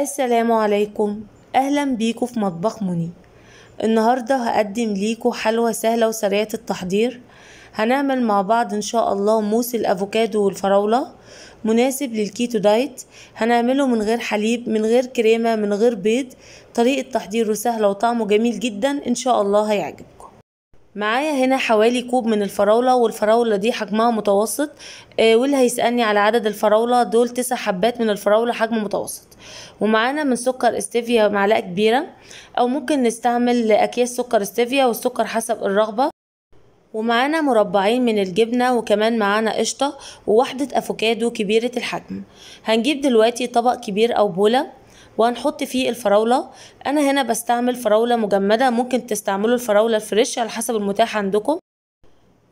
السلام عليكم أهلا بيكم في مطبخ موني النهاردة هقدم ليكم حلوى سهلة وسريعة التحضير هنعمل مع بعض إن شاء الله موس الأفوكادو والفراولة مناسب للكيتو دايت هنعمله من غير حليب من غير كريمة من غير بيض طريقة تحضيره سهلة وطعمه جميل جدا إن شاء الله هيعجب معايا هنا حوالي كوب من الفراولة والفراولة دي حجمها متوسط آه، واللي هيسألني على عدد الفراولة دول تسع حبات من الفراولة حجم متوسط ومعانا من سكر استيفيا معلقة كبيرة أو ممكن نستعمل أكياس سكر استيفيا والسكر حسب الرغبة ومعانا مربعين من الجبنة وكمان معانا قشطة وواحدة أفوكادو كبيرة الحجم هنجيب دلوقتي طبق كبير أو بولة وهنحط فيه الفراولة أنا هنا بستعمل فراولة مجمدة ممكن تستعملوا الفراولة الفريش على حسب المتاح عندكم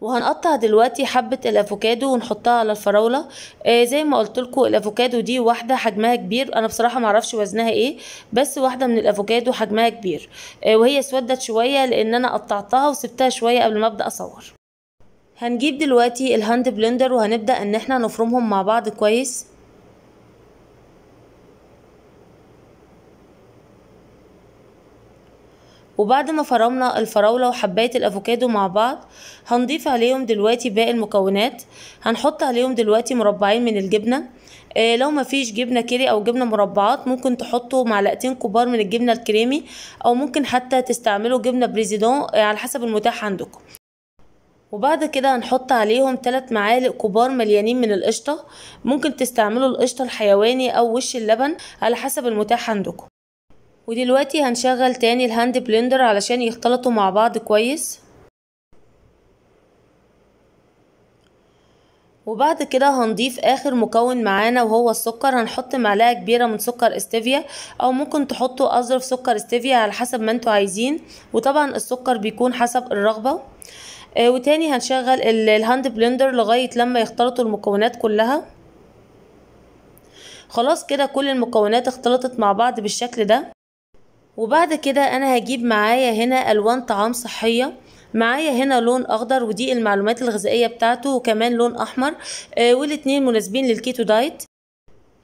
وهنقطع دلوقتي حبة الافوكادو ونحطها على الفراولة آه زي ما قلت الافوكادو دي واحدة حجمها كبير انا بصراحة معرفش وزنها ايه بس واحدة من الافوكادو حجمها كبير آه وهي اسودت شوية لان انا قطعتها وسبتها شوية قبل ما ابدأ اصور هنجيب دلوقتي الهاند بلندر وهنبدأ ان احنا نفرمهم مع بعض كويس وبعد ما فرمنا الفراولة وحباية الافوكادو مع بعض هنضيف عليهم دلوقتي باقي المكونات هنحط عليهم دلوقتي مربعين من الجبنة إيه لو مفيش جبنة كيري او جبنة مربعات ممكن تحطوا معلقتين كبار من الجبنة الكريمي او ممكن حتى تستعملوا جبنة بريزيدون آه، على حسب المتاح عندكم وبعد كده هنحط عليهم ثلاث معالق كبار مليانين من القشطة ممكن تستعملوا القشطة الحيواني أو وش اللبن على حسب المتاح عندكم ودلوقتي هنشغل تاني الهاند بلندر علشان يختلطوا مع بعض كويس وبعد كده هنضيف اخر مكون معانا وهو السكر هنحط معلقه كبيره من سكر استيفيا او ممكن تحطوا اظرف سكر استيفيا على حسب ما انتوا عايزين وطبعا السكر بيكون حسب الرغبه آه وتاني هنشغل الهاند بلندر لغايه لما يختلطوا المكونات كلها خلاص كده كل المكونات اختلطت مع بعض بالشكل ده وبعد كده انا هجيب معايا هنا الوان طعام صحيه معايا هنا لون اخضر ودي المعلومات الغذائيه بتاعته وكمان لون احمر آه والاتنين مناسبين للكيتو دايت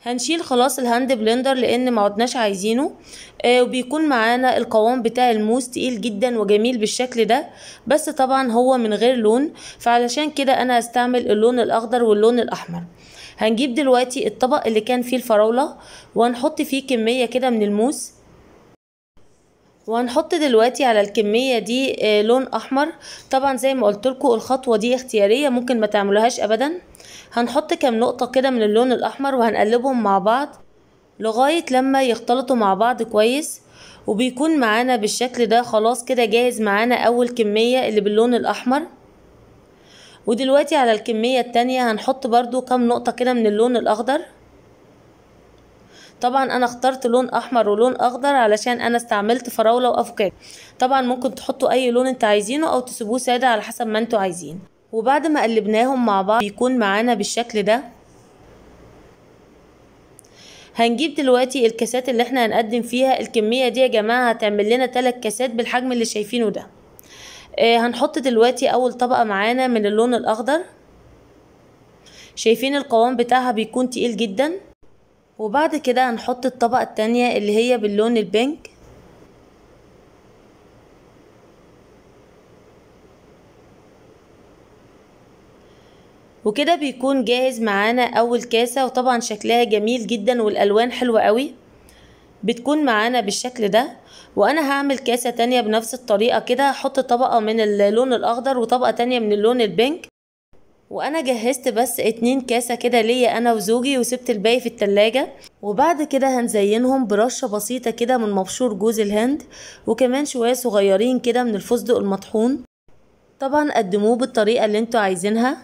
هنشيل خلاص الهاند بلندر لان ما عدناش عايزينه آه وبيكون معانا القوام بتاع الموس تقيل جدا وجميل بالشكل ده بس طبعا هو من غير لون فعلشان كده انا هستعمل اللون الاخضر واللون الاحمر هنجيب دلوقتي الطبق اللي كان فيه الفراولة وهنحط فيه كمية كده من الموس وهنحط دلوقتي على الكمية دي آه، لون احمر طبعا زي ما قلت لكم الخطوة دي اختيارية ممكن ما تعملوهاش ابدا هنحط كام نقطة كده من اللون الاحمر وهنقلبهم مع بعض لغاية لما يختلطوا مع بعض كويس وبيكون معانا بالشكل ده خلاص كده جاهز معانا اول كمية اللي باللون الاحمر ودلوقتي على الكمية التانية هنحط برضو كام نقطة كده من اللون الاخضر طبعا انا اخترت لون احمر ولون اخضر علشان انا استعملت فراوله وافوكادو طبعا ممكن تحطوا اي لون انت عايزينه او تسيبوه ساده على حسب ما انتوا عايزين وبعد ما قلبناهم مع بعض بيكون معانا بالشكل ده هنجيب دلوقتي الكاسات اللي احنا هنقدم فيها الكمية دي يا جماعة هتعمل لنا تلات كاسات بالحجم اللي شايفينه ده اه هنحط دلوقتي اول طبقة معانا من اللون الاخضر شايفين القوام بتاعها بيكون تقيل جدا وبعد كده هنحط الطبقة التانية اللي هي باللون البينك وكده بيكون جاهز معانا اول كاسة وطبعا شكلها جميل جدا والالوان حلوة قوي بتكون معانا بالشكل ده وانا هعمل كاسة تانية بنفس الطريقة كده هحط طبقة من اللون الاخضر وطبقة تانية من اللون البينك وانا جهزت بس اتنين كاسة كده ليا انا وزوجي وسبت الباقي في التلاجة وبعد كده هنزينهم برشة بسيطة كده من مبشور جوز الهند وكمان شوية صغيرين كده من الفستق المطحون طبعا قدموه بالطريقة اللي انتوا عايزينها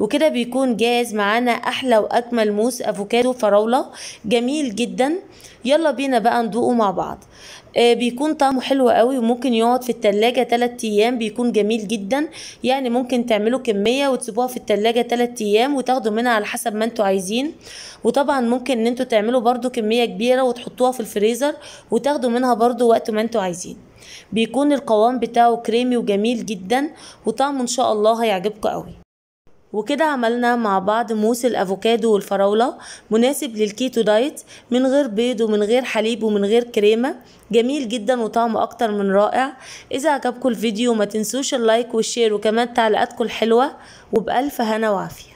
وكده بيكون جاهز معانا احلى واجمل موس افوكادو فراوله جميل جدا يلا بينا بقى ندوقه مع بعض آه، بيكون طعمه حلو قوي وممكن يقعد في التلاجة تلات ايام بيكون جميل جدا يعني ممكن تعملوا كمية وتسيبوها في التلاجة تلات ايام وتاخدوا منها على حسب ما انتوا عايزين وطبعا ممكن ان انتوا تعملوا برضو كمية كبيرة وتحطوها في الفريزر وتاخدوا منها برضو وقت ما انتوا عايزين بيكون القوام بتاعه كريمي وجميل جدا وطعمه ان شاء الله هيعجبكم قوي وكده عملنا مع بعض موس الافوكادو والفراولة مناسب للكيتو دايت من غير بيض ومن غير حليب ومن غير كريمة جميل جدا وطعمه اكتر من رائع اذا عجبكم الفيديو ما تنسوش اللايك والشير وكمان تعليقاتكم الحلوة وبألف هنا وعافية